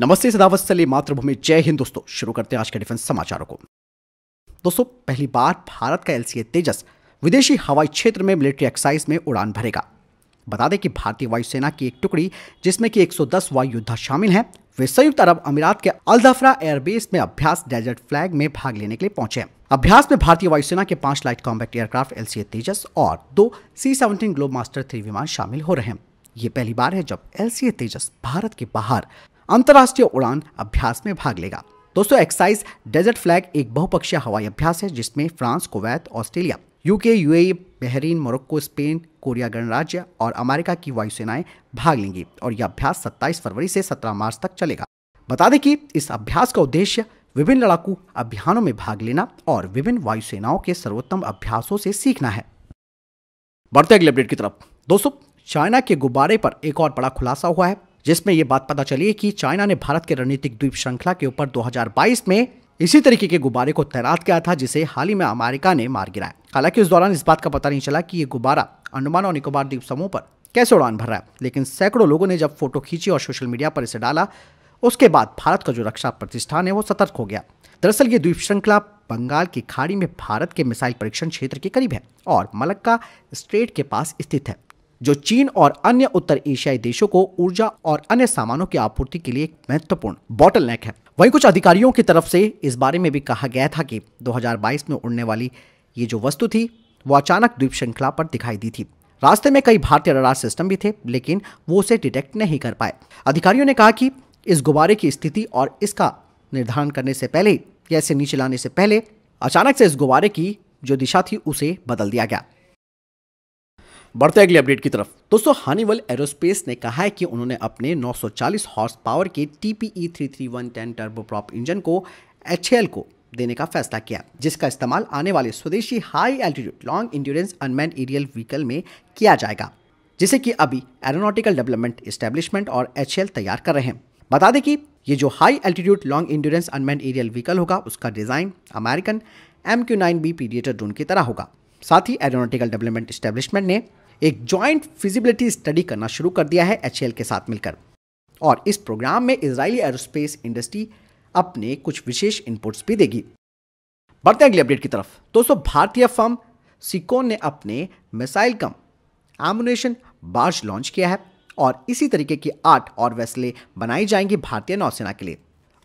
नमस्ते सदावस्थली मातृभूमि जय हिंद दोस्तों शुरू करते हैं आज के डिफेंस समाचारों को दोस्तों पहली बार भारत का एलसीए तेजस विदेशी हवाई क्षेत्र में मिलिट्री एक्साइज में उड़ान भरेगा बता दें कि भारतीय वायुसेना की एक टुकड़ी जिसमें कि 110 वायु योद्धा शामिल हैं वे संयुक्त अरब अमीरात के अलदफरा एयरबेस में अभ्यास डेजर्ट फ्लैग में भाग लेने के लिए पहुंचे हैं अभ्यास में भारतीय वायुसेना के पांच light combat aircraft LCA Tejas और दो C seventeen Globemaster three विमान शामिल हो रहे हैं ये पहली बार है जब एलसीए तेजस भारत के बाहर अंतर्राष्ट्रीय उड़ान अभ्यास में भाग लेगा दोस्तों एक्साइज डेजर्ट फ्लैग एक बहुपक्षीय हवाई अभ्यास है जिसमें France Kuwait Australia UK UAE Bahrain Morocco Spain Korea गणराज्य और अमेरिका की वायुसेनाएं भाग लेंगी और यह अभ्यास 27 फरवरी से 17 मार्च तक चलेगा बता दें कि इस अभ्यास का उद्देश्य विभिन्न लड़ाकू अभियानों में भाग लेना और विभिन्न वायुसेनाओं के सर्वोत्तम अभ्यासों से सीखना है बढ़ते अगले अपडेट की तरफ दोस्तों चाइना के गुब्बारे पर एक और बड़ा खुलासा हुआ है जिसमें यह बात पता चली है कि चाइना ने भारत के रणनीतिक द्वीप श्रृंखला के ऊपर 2022 में इसी तरीके के गुब्बारे को तैनात किया था जिसे हाल ही में अमेरिका ने मार गिराया हालांकि उस दौरान इस बात का पता नहीं चला कि ये गुब्बारा अंडमान और निकोबार द्वीप समूह पर कैसे उड़ान भर रहा है लेकिन सैकड़ों लोगों ने जब फोटो खींची और सोशल मीडिया पर इसे डाला उसके बाद भारत का जो रक्षा प्रतिष्ठान है वो सतर्क हो गया दरअसल ये द्वीप श्रृंखला बंगाल की खाड़ी में भारत के मिसाइल परीक्षण क्षेत्र के करीब है और मलक्का स्ट्रेट के पास स्थित है जो चीन और अन्य उत्तर एशियाई देशों को ऊर्जा और अन्य सामानों की आपूर्ति के लिए एक महत्वपूर्ण बॉटल है वहीं कुछ अधिकारियों की तरफ से इस बारे में भी कहा गया था कि 2022 में उड़ने वाली ये जो वस्तु थी वो अचानक द्वीप श्रृंखला पर दिखाई दी थी रास्ते में कई भारतीय रडार सिस्टम भी थे लेकिन वो उसे डिटेक्ट नहीं कर पाए अधिकारियों ने कहा कि इस गुब्बारे की स्थिति और इसका निर्धारण करने से पहले या इसे नीचे लाने से पहले अचानक से इस गुब्बारे की जो दिशा थी उसे बदल दिया गया बढ़ते अगले अपडेट की तरफ दोस्तों हानिवल एरोस्पेस ने कहा है कि उन्होंने अपने 940 हॉर्स पावर के TPE P E three three one ten turboprop engine को एच को देने का फैसला किया जिसका इस्तेमाल आने वाले स्वदेशी high altitude long endurance unman aerial vehicle में किया जाएगा जिसे कि अभी एरोनोटिकल डेवलपमेंट इस्टेब्लिशमेंट और एच तैयार कर रहे हैं बता दें कि ये जो high altitude long endurance unman aerial vehicle होगा उसका design American M Q nine B Predator drone की तरह होगा साथ ही एरोनोटिकल डेवलपमेंट इस्टेब्लिशमेंट ने एक जॉइंट फिजिबिलिटी स्टडी करना शुरू कर दिया है एच के साथ मिलकर और इस प्रोग्राम में इसराइली एरोस्पेस इंडस्ट्री अपने कुछ विशेष इनपुट्स भी देगी बढ़ते हैं अगले अपडेट की तरफ दोस्तों भारतीय फर्म सिकोन ने अपने missile cum ammunition barge launch किया है और इसी तरीके की आठ और वेस्ले बनाई जाएंगी भारतीय नौसेना के लिए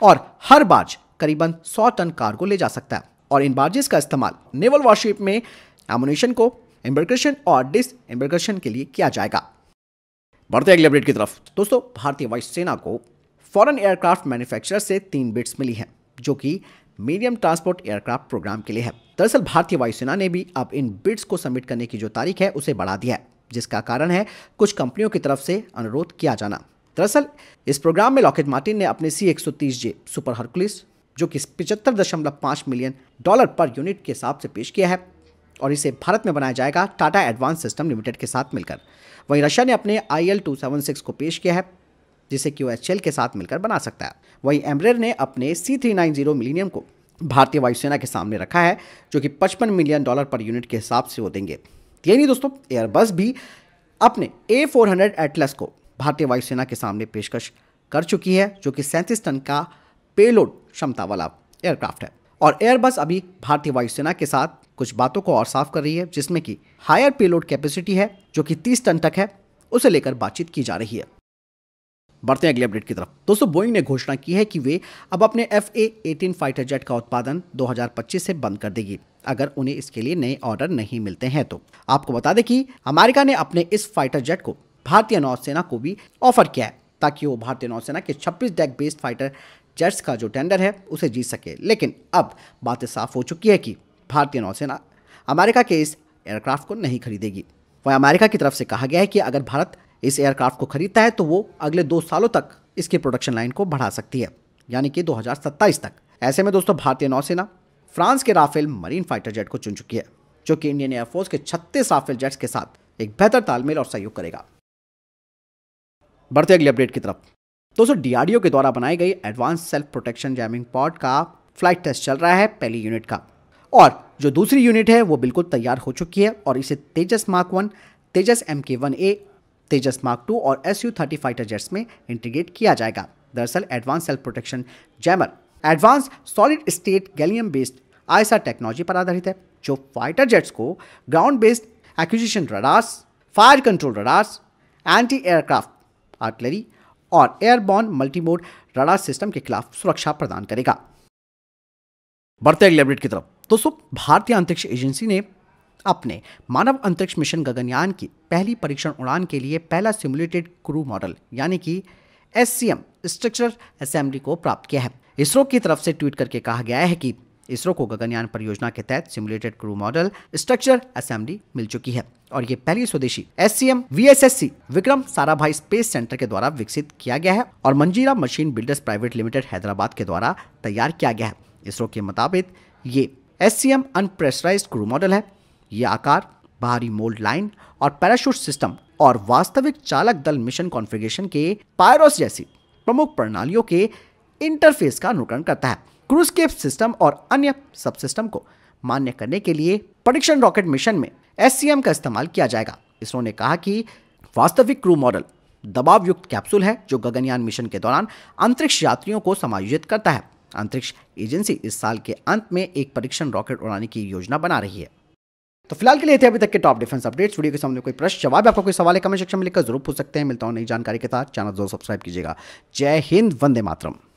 और हर बार्ज करीबन 100 टन कार्गो ले जा सकता है और इन बार्जेस का इस्तेमाल नेवल वॉरशिप में एमुनेशन को एम्बर्केशन और डिस एम्बर्केशन के लिए किया जाएगा बढ़ते अगले अपडेट की तरफ दोस्तों भारतीय वायुसेना को फॉरन एयरक्राफ्ट मैन्युफैक्चरर से तीन बिट्स मिली हैं जो कि मीडियम ट्रांसपोर्ट एयरक्राफ्ट प्रोग्राम के लिए है दरअसल भारतीय वायुसेना ने भी अब इन बिट्स को सबमिट करने की जो तारीख है उसे बढ़ा दिया है जिसका कारण है कुछ कंपनियों की तरफ से अनुरोध किया जाना दरअसल इस प्रोग्राम में लॉकेट मार्टिन ने अपने सी एक जे सुपर हर्कुलिस जो कि पिचहत्तर मिलियन डॉलर पर यूनिट के हिसाब से पेश किया है और इसे भारत में बनाया जाएगा टाटा एडवांस सिस्टम लिमिटेड के साथ मिलकर वहीं रशिया ने अपने I L two seven six को पेश किया है जिसे क्यू एच एल के साथ मिलकर बना सकता है वहीं एम्ब्रेर ने अपने C three nine zero Millennium को भारतीय वायुसेना के सामने रखा है जो कि 55 मिलियन डॉलर पर यूनिट के हिसाब से वो देंगे ये नहीं दोस्तों एयरबस भी अपने ए फोर हंड्रेड एटलस को भारतीय वायुसेना के सामने पेशकश कर चुकी है जो कि सैंतीस टन का पेलोड क्षमता वाला एयरक्राफ्ट है और एयरबस अभी भारतीय वायुसेना के साथ कुछ बातों को और साफ कर रही है जिसमें कि हायर पेलोड कैपेसिटी है जो कि 30 टन तक है उसे लेकर बातचीत की जा रही है बढ़ते हैं अगले अपडेट की तरफ दोस्तों बोइंग ने घोषणा की है कि वे अब अपने F A eighteen fighter jet का उत्पादन 2025 से बंद कर देगी अगर उन्हें इसके लिए नए ऑर्डर नहीं मिलते हैं तो आपको बता दें कि अमेरिका ने अपने इस फाइटर जेट को भारतीय नौसेना को भी ऑफर किया है ताकि वो भारतीय नौसेना के 26 डेक बेस्ड फाइटर जेट्स का जो टेंडर है उसे जीत सके लेकिन अब बातें साफ हो चुकी है कि भारतीय नौसेना अमेरिका के इस एयरक्राफ्ट को नहीं खरीदेगी वह अमेरिका की तरफ से कहा गया है कि अगर भारत इस एयरक्राफ्ट को खरीदता है तो वो अगले दो सालों तक इसकी प्रोडक्शन लाइन को बढ़ा सकती है यानी कि दो तक ऐसे में दोस्तों भारतीय नौसेना फ्रांस के राफेल मरीन फाइटर जेट को चुन चुकी है जो कि इंडियन एयरफोर्स के छत्तीस राफेल जेट्स के साथ एक बेहतर तालमेल और सहयोग करेगा बढ़ते अगले अपडेट की तरफ दोस्तों डीआरडीओ के द्वारा बनाई गई advance self protection jamming pod का फ्लाइट टेस्ट चल रहा है पहली यूनिट का और जो दूसरी यूनिट है वो बिल्कुल तैयार हो चुकी है और इसे Tejas mark one Tejas M K one A Tejas mark two और S U thirty fighter jets में इंटीग्रेट किया जाएगा दरअसल advance self protection jammer advance solid state gallium based AESA technology पर आधारित है जो फाइटर जेट्स को ground based acquisition radars fire control radars anti aircraft artillery और एयरबॉर्न मल्टीमोड रडार सिस्टम के खिलाफ सुरक्षा प्रदान करेगा बढ़ते अगले अपडेट की तरफ दोस्तों भारतीय अंतरिक्ष एजेंसी ने अपने मानव अंतरिक्ष मिशन गगनयान की पहली परीक्षण उड़ान के लिए पहला सिमुलेटेड क्रू मॉडल यानी कि एस स्ट्रक्चर असेंबली को प्राप्त किया है इसरो की तरफ से ट्वीट करके कहा गया है कि इसरो को गगनयान परियोजना के तहत simulated crew model structure assembly मिल चुकी है और ये पहली स्वदेशी S C M V S S C Vikram Sarabhai space centre के द्वारा विकसित किया गया है और Manjira machine builders private limited Hyderabad के द्वारा तैयार किया गया है इसरो के मुताबिक ये S C M unpressurise crew model है ये आकार बाहरी मोल्ड लाइन और पैराशूट सिस्टम और वास्तविक चालक दल मिशन कॉन्फ़िगरेशन के पायरोस जैसी प्रमुख प्रणालियों के इंटरफेस का अनुकरण करता है क्रूजकेप सिस्टम और अन्य सब सिस्टम को मान्य करने के लिए परीक्षण रॉकेट मिशन में एस का इस्तेमाल किया जाएगा इसरो ने कहा कि वास्तविक क्रू मॉडल दबाव युक्त कैप्सूल है जो गगनयान मिशन के दौरान अंतरिक्ष यात्रियों को समायोजित करता है अंतरिक्ष एजेंसी इस साल के अंत में एक परीक्षण रॉकेट उड़ाने की योजना बना रही है तो फिलहाल के लिए थे अभी तक के टॉप डिफेंस अपडेट्स वीडियो के सामने कोई प्रश्न जवाब आपका कोई सवाल है कमेंट सेक्शन में लिखकर जरूर पूछ सकते हैं मिलता हूं नई जानकारी के साथ चैनल जरूर सब्सक्राइब कीजिएगा जय हिंद वंदे मातरम